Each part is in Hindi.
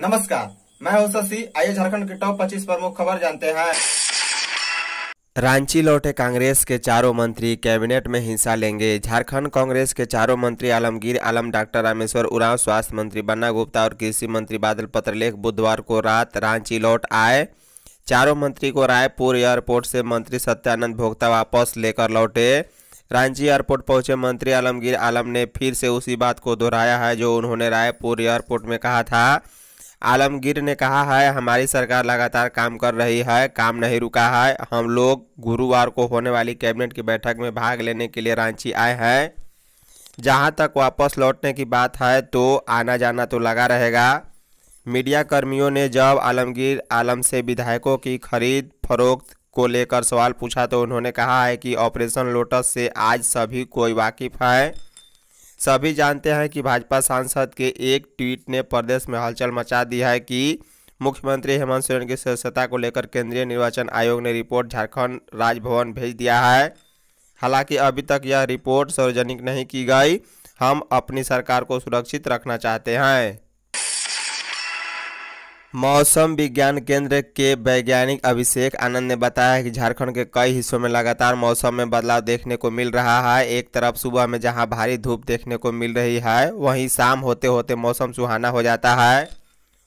नमस्कार मैं हूं शशि आइए झारखंड के टॉप 25 प्रमुख खबर जानते हैं रांची लौटे कांग्रेस के चारों मंत्री कैबिनेट में हिस्सा लेंगे झारखंड कांग्रेस के चारों मंत्री आलमगीर आलम डॉक्टर रामेश्वर उराव स्वास्थ्य मंत्री बन्ना गुप्ता और कृषि मंत्री बादल पत्रलेख बुधवार को रात रांची लौट आए चारों मंत्री को रायपुर एयरपोर्ट से मंत्री सत्यानंद भोक्ता वापस लेकर लौटे रांची एयरपोर्ट पहुंचे मंत्री आलमगीर आलम ने फिर से उसी बात को दोहराया है जो उन्होंने रायपुर एयरपोर्ट में कहा था आलमगीर ने कहा है हमारी सरकार लगातार काम कर रही है काम नहीं रुका है हम लोग गुरुवार को होने वाली कैबिनेट की बैठक में भाग लेने के लिए रांची आए हैं जहां तक वापस लौटने की बात है तो आना जाना तो लगा रहेगा मीडिया कर्मियों ने जब आलमगीर आलम से विधायकों की खरीद फरोख्त को लेकर सवाल पूछा तो उन्होंने कहा है कि ऑपरेशन लोटस से आज सभी कोई वाकिफ़ है सभी जानते हैं कि भाजपा सांसद के एक ट्वीट ने प्रदेश में हलचल मचा दी है कि मुख्यमंत्री हेमंत सोरेन की सदस्यता को लेकर केंद्रीय निर्वाचन आयोग ने रिपोर्ट झारखंड राजभवन भेज दिया है हालांकि अभी तक यह रिपोर्ट सार्वजनिक नहीं की गई हम अपनी सरकार को सुरक्षित रखना चाहते हैं मौसम विज्ञान केंद्र के वैज्ञानिक अभिषेक आनंद ने बताया कि झारखंड के कई हिस्सों में लगातार मौसम में बदलाव देखने को मिल रहा है एक तरफ सुबह में जहां भारी धूप देखने को मिल रही है वहीं शाम होते होते मौसम सुहाना हो जाता है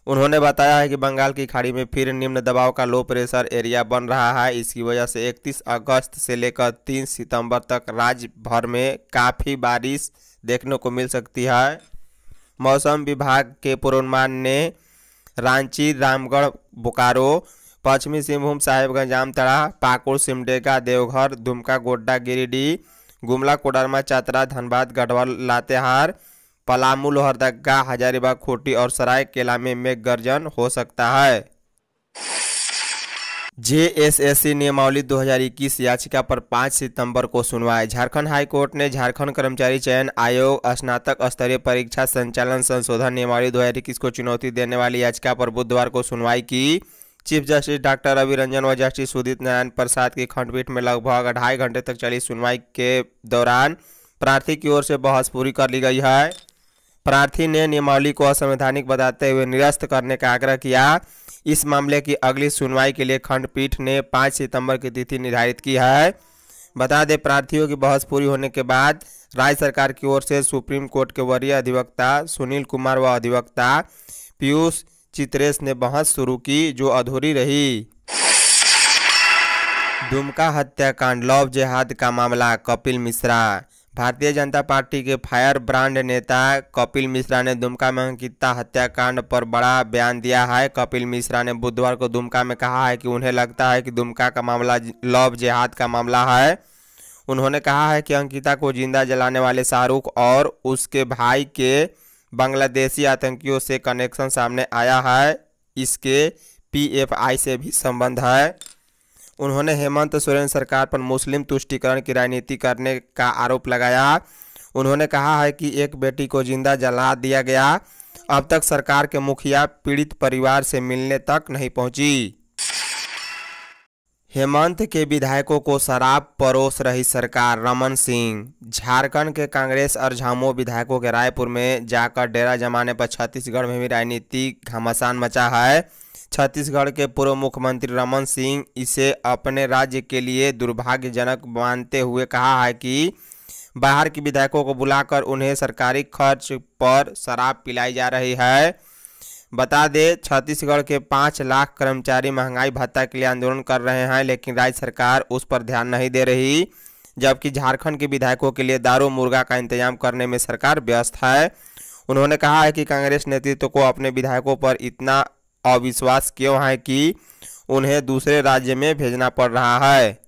उन्होंने बताया है कि बंगाल की खाड़ी में फिर निम्न दबाव का लो प्रेशर एरिया बन रहा है इसकी वजह से इकतीस अगस्त से लेकर तीन सितंबर तक राज्य भर में काफ़ी बारिश देखने को मिल सकती है मौसम विभाग के पूर्वानुमान ने रांची रामगढ़ बोकारो पश्चिमी सिंहभूम साहेबगंज जामतड़ा पाकुड़ सिमडेगा देवघर दुमका गोड्डा गिरिडीह गुमला कोडरमा चतरा धनबाद गढ़वाल लातेहार पलामू लोहरदगा हजारीबाग खूटी और सराय केला में मेघ गर्जन हो सकता है जेएसएससी नियमावली 2021 याचिका पर 5 सितंबर को सुनवाई झारखंड हाईकोर्ट ने झारखंड कर्मचारी चयन आयोग स्नातक स्तरीय परीक्षा संचालन संशोधन नियमावली 2021 को चुनौती देने वाली याचिका पर बुधवार को सुनवाई की chief justice doctor Ravi Ranjan व जस्टिस सुदीप नारायण प्रसाद की खंडपीठ में लगभग ढाई घंटे तक चली सुनवाई के दौरान प्रार्थी की ओर से बहस पूरी कर ली गई है प्रार्थी ने नियमावली को असंवैधानिक बताते हुए निरस्त करने का आग्रह किया इस मामले की अगली सुनवाई के लिए खंडपीठ ने 5 सितंबर की तिथि निर्धारित की है बता दें प्रार्थियों की बहस पूरी होने के बाद राज्य सरकार की ओर से सुप्रीम कोर्ट के वरीय अधिवक्ता सुनील कुमार व अधिवक्ता पीयूष चित्रेश ने बहस शुरू की जो अधूरी रही दुमका हत्याकांड लव जेहाद का मामला कपिल मिश्रा भारतीय जनता पार्टी के फायर ब्रांड नेता कपिल मिश्रा ने दुमका में अंकिता हत्याकांड पर बड़ा बयान दिया है कपिल मिश्रा ने बुधवार को दुमका में कहा है कि उन्हें लगता है कि दुमका का मामला लव जिहाद का मामला है उन्होंने कहा है कि अंकिता को जिंदा जलाने वाले शाहरुख और उसके भाई के बांग्लादेशी आतंकियों से कनेक्शन सामने आया है इसके पी से भी संबंध है उन्होंने हेमंत सोरेन सरकार पर मुस्लिम तुष्टिकरण की राजनीति करने का आरोप लगाया उन्होंने कहा है कि एक बेटी को जिंदा जला दिया गया अब तक सरकार के मुखिया पीड़ित परिवार से मिलने तक नहीं पहुंची हेमंत के विधायकों को शराब परोस रही सरकार रमन सिंह झारखंड के कांग्रेस और झामो विधायकों के रायपुर में जाकर डेरा जमाने पर छत्तीसगढ़ में भी राजनीतिक घमासान मचा है छत्तीसगढ़ के पूर्व मुख्यमंत्री रमन सिंह इसे अपने राज्य के लिए दुर्भाग्यजनक मानते हुए कहा है कि बाहर के विधायकों को बुलाकर उन्हें सरकारी खर्च पर शराब पिलाई जा रही है बता दें छत्तीसगढ़ के पाँच लाख कर्मचारी महंगाई भत्ता के लिए आंदोलन कर रहे हैं लेकिन राज्य सरकार उस पर ध्यान नहीं दे रही जबकि झारखंड के विधायकों के लिए दारू मुर्गा का इंतजाम करने में सरकार व्यस्त है उन्होंने कहा है कि कांग्रेस नेतृत्व को अपने विधायकों पर इतना अविश्वास क्यों है कि उन्हें दूसरे राज्य में भेजना पड़ रहा है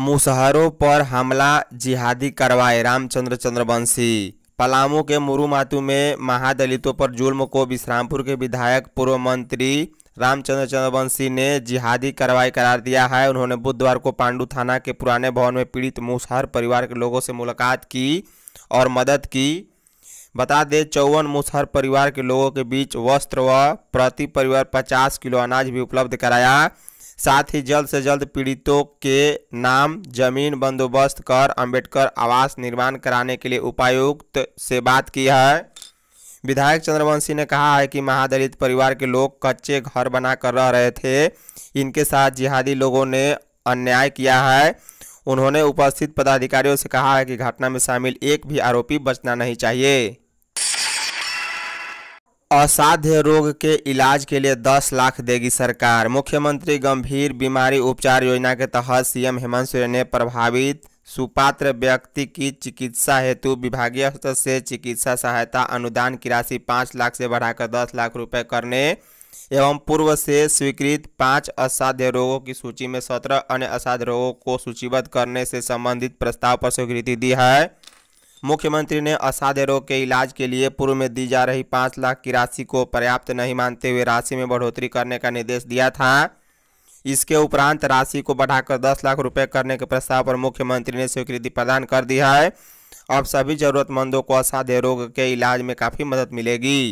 मुसहरों पर हमला जिहादी कार्रवाई रामचंद्र चंद्रवंशी पलामू के मुरुमातू में महादलितों पर जुल्म को विश्रामपुर के विधायक पूर्व मंत्री रामचंद्र चंद्रवंशी ने जिहादी कार्रवाई करार दिया है उन्होंने बुधवार को पांडु थाना के पुराने भवन में पीड़ित मुसहर परिवार के लोगों से मुलाकात की और मदद की बता दें चौवन मुसहर परिवार के लोगों के बीच वस्त्र व प्रति परिवार पचास किलो अनाज भी उपलब्ध कराया साथ ही जल्द से जल्द पीड़ितों के नाम जमीन बंदोबस्त कर अंबेडकर आवास निर्माण कराने के लिए उपायुक्त से बात की है विधायक चंद्रवंशी ने कहा है कि महादलित परिवार के लोग कच्चे घर बनाकर रह रहे थे इनके साथ जिहादी लोगों ने अन्याय किया है उन्होंने उपस्थित पदाधिकारियों से कहा है कि घटना में शामिल एक भी आरोपी बचना नहीं चाहिए असाध्य रोग के इलाज के लिए 10 लाख देगी सरकार मुख्यमंत्री गंभीर बीमारी उपचार योजना के तहत सीएम हेमंत सोरेन ने प्रभावित सुपात्र व्यक्ति की चिकित्सा हेतु विभागीय स्तर से चिकित्सा सहायता अनुदान की राशि पाँच लाख से बढ़ाकर दस लाख रुपए करने एवं पूर्व से स्वीकृत पाँच असाध्य रोगों की सूची में सत्रह अन्य असाध्य रोगों को सूचीबद्ध करने से संबंधित प्रस्ताव पर स्वीकृति दी है मुख्यमंत्री ने असाध्य रोग के इलाज के लिए पूर्व में दी जा रही पाँच लाख की राशि को पर्याप्त नहीं मानते हुए राशि में बढ़ोतरी करने का निर्देश दिया था इसके उपरांत राशि को बढ़ाकर दस लाख रुपए करने के प्रस्ताव पर मुख्यमंत्री ने स्वीकृति प्रदान कर दी है अब सभी जरूरतमंदों को असाध्य रोग के इलाज में काफ़ी मदद मिलेगी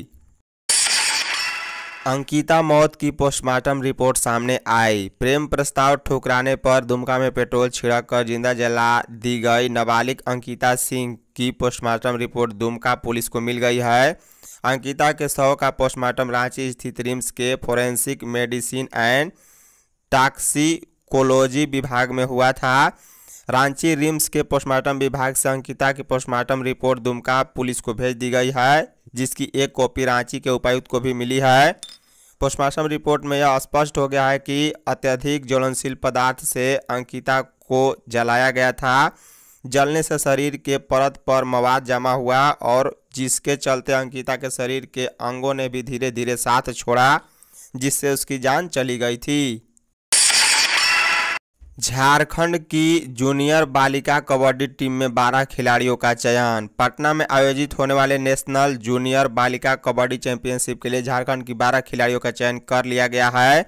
अंकिता मौत की पोस्टमार्टम रिपोर्ट सामने आई प्रेम प्रस्ताव ठुकराने पर दुमका में पेट्रोल छिड़क कर जिंदा जला दी गई नाबालिग अंकिता सिंह की पोस्टमार्टम रिपोर्ट दुमका पुलिस को मिल गई है अंकिता के शव का पोस्टमार्टम रांची स्थित रिम्स के फोरेंसिक मेडिसिन एंड टॉक्सिकोलॉजी विभाग में हुआ था रांची रिम्स के पोस्टमार्टम विभाग से अंकिता की पोस्टमार्टम रिपोर्ट दुमका पुलिस को भेज दी गई है जिसकी एक कॉपी रांची के उपायुक्त को भी मिली है पोस्टमार्टम रिपोर्ट में यह स्पष्ट हो गया है कि अत्यधिक ज्वलनशील पदार्थ से अंकिता को जलाया गया था जलने से शरीर के परत पर मवाद जमा हुआ और जिसके चलते अंकिता के शरीर के अंगों ने भी धीरे धीरे साथ छोड़ा जिससे उसकी जान चली गई थी झारखंड की जूनियर बालिका कबड्डी टीम में 12 खिलाड़ियों का चयन पटना में आयोजित होने वाले नेशनल जूनियर बालिका कबड्डी चैंपियनशिप के लिए झारखंड की 12 खिलाड़ियों का चयन कर लिया गया है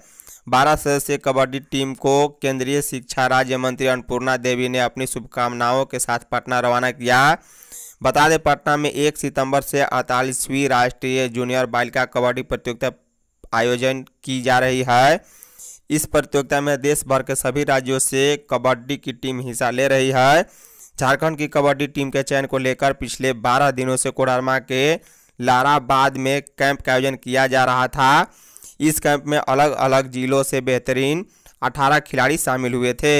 12 सदस्यीय कबड्डी टीम को केंद्रीय शिक्षा राज्य मंत्री अन्नपूर्णा देवी ने अपनी शुभकामनाओं के साथ पटना रवाना किया बता दें पटना में एक सितंबर से अड़तालीसवीं राष्ट्रीय जूनियर बालिका कबड्डी प्रतियोगिता आयोजन की जा रही है इस प्रतियोगिता में देश भर के सभी राज्यों से कबड्डी की टीम हिस्सा ले रही है झारखंड की कबड्डी टीम के चयन को लेकर पिछले बारह दिनों से कोडरमा के लाराबाद में कैंप का आयोजन किया जा रहा था इस कैंप में अलग अलग जिलों से बेहतरीन 18 खिलाड़ी शामिल हुए थे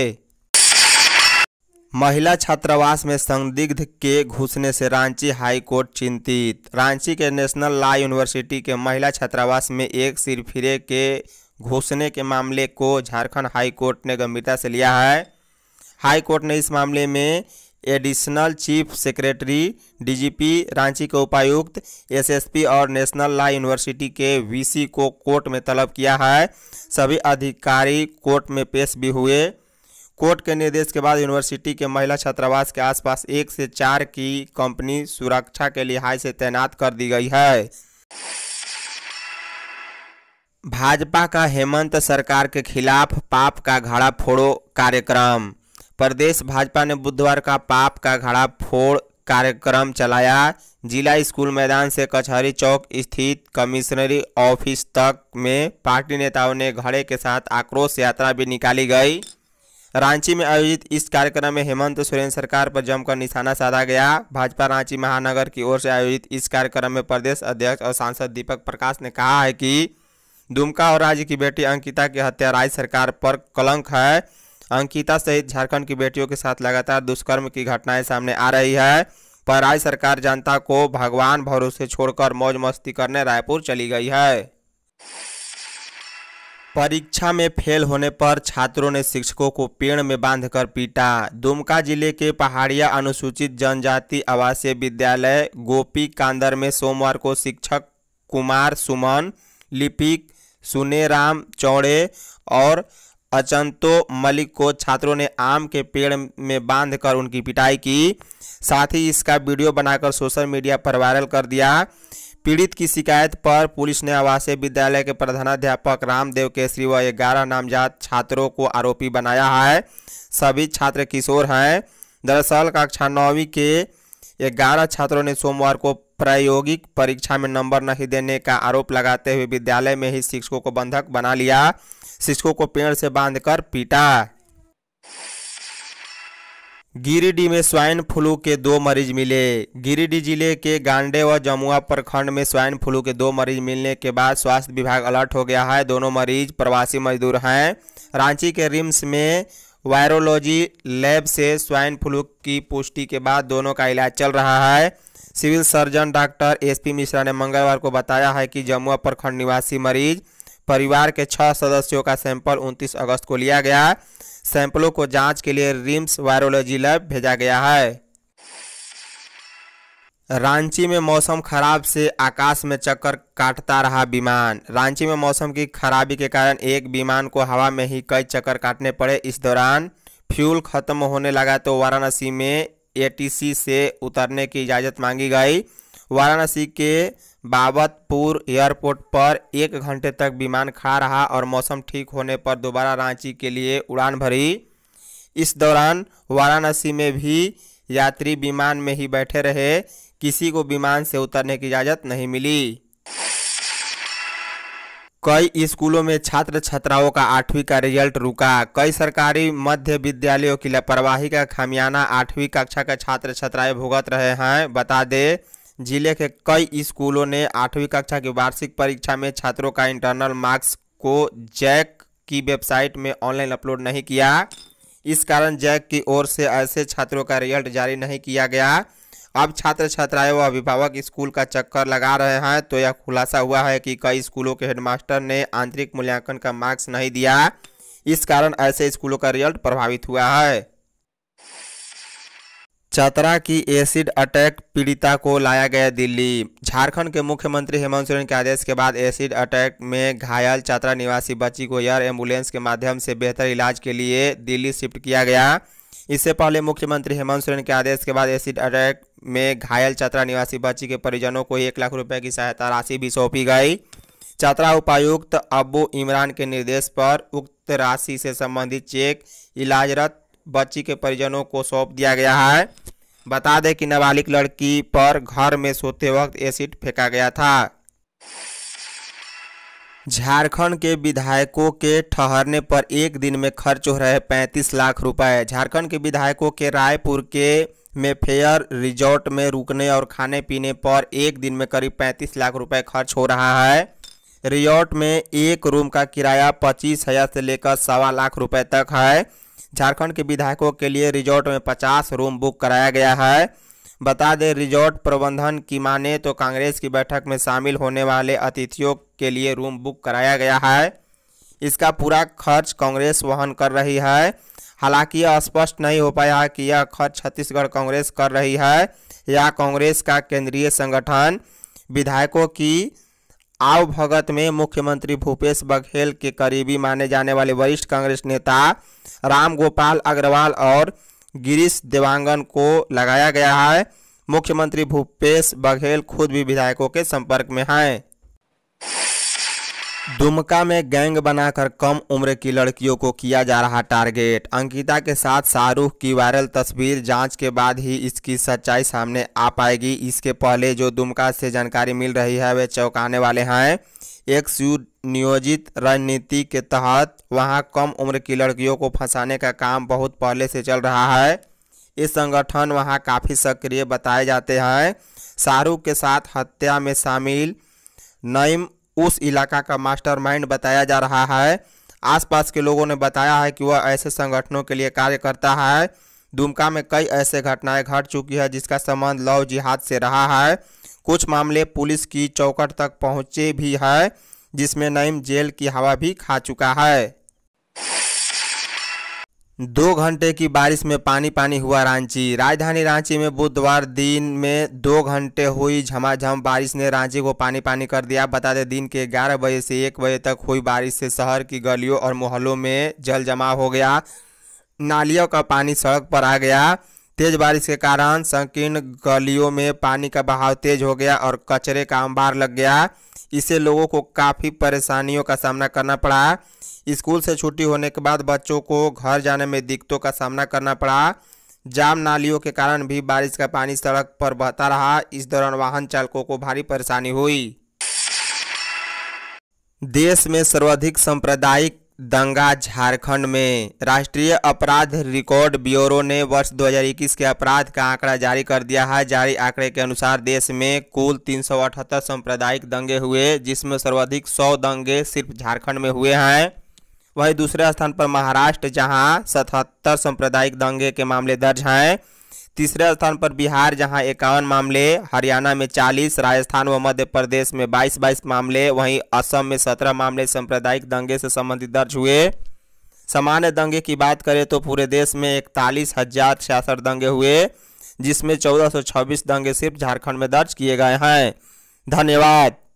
महिला छात्रावास में संदिग्ध के घुसने से रांची हाई कोर्ट चिंतित रांची के नेशनल लॉ यूनिवर्सिटी के महिला छात्रावास में एक सिरफिरे के घोषणे के मामले को झारखंड हाई कोर्ट ने गंभीरता से लिया है हाई कोर्ट ने इस मामले में additional chief secretary DGP Ranchi के उपायुक्त एसएसपी और नेशनल लॉ यूनिवर्सिटी के वीसी को कोर्ट में तलब किया है सभी अधिकारी कोर्ट में पेश भी हुए कोर्ट के निर्देश के बाद यूनिवर्सिटी के महिला छात्रावास के आसपास एक से चार की कंपनी सुरक्षा के लिहाज से तैनात कर दी गई है भाजपा का हेमंत सरकार के खिलाफ पाप का घड़ा फोड़ो कार्यक्रम प्रदेश भाजपा ने बुधवार का पाप का घड़ा फोड़ कार्यक्रम चलाया जिला स्कूल मैदान से कचहरी चौक स्थित कमिश्नरी ऑफिस तक में पार्टी नेताओं ने घड़े के साथ आक्रोश यात्रा भी निकाली गई रांची में आयोजित इस कार्यक्रम में हेमंत सोरेन सरकार पर जमकर निशाना साधा गया भाजपा रांची महानगर की ओर से आयोजित इस कार्यक्रम में प्रदेश अध्यक्ष और सांसद दीपक प्रकाश ने कहा है कि दुमका और राज्य की बेटी अंकिता की हत्या राज्य सरकार पर कलंक है अंकिता सहित झारखंड की बेटियों के साथ लगातार दुष्कर्म की घटनाएं सामने आ रही है पर राज्य सरकार जनता को भगवान भरोसे छोड़कर मौज मस्ती करने रायपुर चली गई है परीक्षा में फेल होने पर छात्रों ने शिक्षकों को पेड़ में बांधकर पीटा दुमका जिले के पहाड़िया अनुसूचित जनजाति आवासीय विद्यालय गोपी कांदर में सोमवार को शिक्षक कुमार सुमन लिपिक सुनेराम चौड़े और अचंतो मलिक को छात्रों ने आम के पेड़ में बांधकर उनकी पिटाई की साथ ही इसका वीडियो बनाकर सोशल मीडिया पर वायरल कर दिया पीड़ित की शिकायत पर पुलिस ने आवासीय विद्यालय के प्रधानाध्यापक रामदेव केसरी व ग्यारह नामजात छात्रों को आरोपी बनाया है सभी छात्र किशोर हैं दरअसल कक्षा नौवीं के ग्यारह छात्रों ने सोमवार को प्रायोगिक परीक्षा में नंबर नहीं देने का आरोप लगाते हुए विद्यालय में ही शिक्षकों को बंधक बना लिया शिक्षकों को पेड़ से बांधकर पीटा गिरिडीह में स्वाइन फ्लू के दो मरीज मिले गिरिडीह जिले के गांडे व जमुआ प्रखंड में स्वाइन फ्लू के दो मरीज मिलने के बाद स्वास्थ्य विभाग अलर्ट हो गया है दोनों मरीज प्रवासी मजदूर हैं रांची के रिम्स में वायरोलॉजी लैब से स्वाइन फ्लू की पुष्टि के बाद दोनों का इलाज चल रहा है civil surgeon doctor SP Mishra ने मंगलवार को बताया है कि जमुआ प्रखंड निवासी मरीज परिवार के छह सदस्यों का सैंपल 29 अगस्त को लिया गया सैंपलों को जांच के लिए रिम्स वायरोलॉजी लैब भेजा गया है रांची में मौसम खराब से आकाश में चक्कर काटता रहा विमान रांची में मौसम की खराबी के कारण एक विमान को हवा में ही कई चक्कर काटने पड़े इस दौरान फ्यूल खत्म होने लगा तो वाराणसी में एटीसी से उतरने की इजाज़त मांगी गई वाराणसी के बाबतपुर एयरपोर्ट पर एक घंटे तक विमान खड़ा रहा और मौसम ठीक होने पर दोबारा रांची के लिए उड़ान भरी इस दौरान वाराणसी में भी यात्री विमान में ही बैठे रहे किसी को विमान से उतरने की इजाज़त नहीं मिली कई स्कूलों में छात्र छात्राओं का आठवीं का रिजल्ट रुका कई सरकारी मध्य विद्यालयों की लापरवाही का खामियाना आठवीं कक्षा के छात्र छात्राएं भुगत रहे हैं बता दें जिले के कई स्कूलों ने आठवीं कक्षा की वार्षिक परीक्षा में छात्रों का इंटरनल मार्क्स को जैक की वेबसाइट में ऑनलाइन अपलोड नहीं किया इस कारण जैक की ओर से ऐसे छात्रों का रिजल्ट जारी नहीं किया गया अब छात्र छात्राएं व अभिभावक स्कूल का चक्कर लगा रहे हैं तो यह खुलासा हुआ है कि कई स्कूलों के हेडमास्टर ने आंतरिक मूल्यांकन का मार्क्स नहीं दिया इस कारण ऐसे स्कूलों का रिजल्ट प्रभावित हुआ है चतरा की एसिड अटैक पीड़िता को लाया गया दिल्ली झारखंड के मुख्यमंत्री हेमंत सोरेन के आदेश के बाद एसिड अटैक में घायल चतरा निवासी बच्ची को एयर एम्बुलेंस के माध्यम से बेहतर इलाज के लिए दिल्ली शिफ्ट किया गया इससे पहले मुख्यमंत्री हेमंत सोरेन के आदेश के बाद एसिड अटैक में घायल चतरा निवासी बच्ची के परिजनों को एक लाख रुपए की सहायता राशि भी सौंपी गई चतरा उपायुक्त अबू इमरान के निर्देश पर उक्त राशि से संबंधित चेक इलाजरत बच्ची के परिजनों को सौंप दिया गया है बता दें कि नाबालिग लड़की पर घर में सोते वक्त एसिड फेंका गया था झारखंड के विधायकों के ठहरने पर एक दिन में खर्च हो रहे पैंतीस लाख रुपए झारखंड के विधायकों के रायपुर के में फेयर रिजॉर्ट में रुकने और खाने पीने पर एक दिन में करीब पैंतीस लाख रुपए खर्च हो रहा है रिजॉर्ट में एक रूम का किराया पच्चीस हज़ार से लेकर सवा लाख रुपए तक है झारखंड के विधायकों के लिए रिजॉर्ट में पचास रूम बुक कराया गया है बता दें रिजॉर्ट प्रबंधन की माने तो कांग्रेस की बैठक में शामिल होने वाले अतिथियों के लिए रूम बुक कराया गया है इसका पूरा खर्च कांग्रेस वहन कर रही है हालांकि यह स्पष्ट नहीं हो पाया कि यह खर्च छत्तीसगढ़ कांग्रेस कर रही है या कांग्रेस का केंद्रीय संगठन विधायकों की आव भगत में मुख्यमंत्री भूपेश बघेल के करीबी माने जाने वाले वरिष्ठ कांग्रेस नेता राम गोपाल अग्रवाल और गिरीश देवांगन को लगाया गया है मुख्यमंत्री भूपेश बघेल खुद भी विधायकों के संपर्क में हैं दुमका में गैंग बनाकर कम उम्र की लड़कियों को किया जा रहा टारगेट अंकिता के साथ शाहरुख की वायरल तस्वीर जांच के बाद ही इसकी सच्चाई सामने आ पाएगी इसके पहले जो दुमका से जानकारी मिल रही है वे चौंकाने वाले हैं एक शूट नियोजित रणनीति के तहत वहां कम उम्र की लड़कियों को फंसाने का काम बहुत पहले से चल रहा है ये संगठन वहां काफ़ी सक्रिय बताए जाते हैं शाहरुख के साथ हत्या में शामिल नईम उस इलाका का मास्टरमाइंड बताया जा रहा है आसपास के लोगों ने बताया है कि वह ऐसे संगठनों के लिए कार्य करता है दुमका में कई ऐसे घटनाएं घट चुकी है जिसका संबंध लव जिहाद से रहा है कुछ मामले पुलिस की चौकट तक पहुंचे भी है जिसमें नईम जेल की हवा भी खा चुका है दो घंटे की बारिश में पानी पानी हुआ रांची राजधानी रांची में बुधवार दिन में दो घंटे हुई झमाझम बारिश ने रांची को पानी पानी कर दिया बता दें दिन के 11 बजे से 1 बजे तक हुई बारिश से शहर की गलियों और मोहल्लों में जल जमाव हो गया नालियों का पानी सड़क पर आ गया तेज बारिश के कारण संकीर्ण गलियों में पानी का बहाव तेज हो गया और कचरे का अंबार लग गया इससे लोगों को काफ़ी परेशानियों का सामना करना पड़ा स्कूल से छुट्टी होने के बाद बच्चों को घर जाने में दिक्कतों का सामना करना पड़ा जाम नालियों के कारण भी बारिश का पानी सड़क पर बहता रहा इस दौरान वाहन चालकों को भारी परेशानी हुई देश में सर्वाधिक सांप्रदायिक दंगा झारखंड में राष्ट्रीय अपराध रिकॉर्ड ब्यूरो ने वर्ष 2021 के अपराध का आंकड़ा जारी कर दिया है जारी आंकड़े के अनुसार देश में कुल तीन सांप्रदायिक दंगे हुए जिसमें सर्वाधिक 100 दंगे सिर्फ झारखंड में हुए हैं वहीं दूसरे स्थान पर महाराष्ट्र जहां 77 सांप्रदायिक दंगे के मामले दर्ज हैं तीसरे स्थान पर बिहार जहां इक्यावन मामले हरियाणा में चालीस राजस्थान व मध्य प्रदेश में बाईस बाईस मामले वहीं असम में सत्रह मामले सांप्रदायिक दंगे से संबंधित दर्ज हुए सामान्य दंगे की बात करें तो पूरे देश में इकतालीस हजार छियासठ दंगे हुए जिसमें छब्बीस दंगे सिर्फ झारखंड में दर्ज किए गए हैं धन्यवाद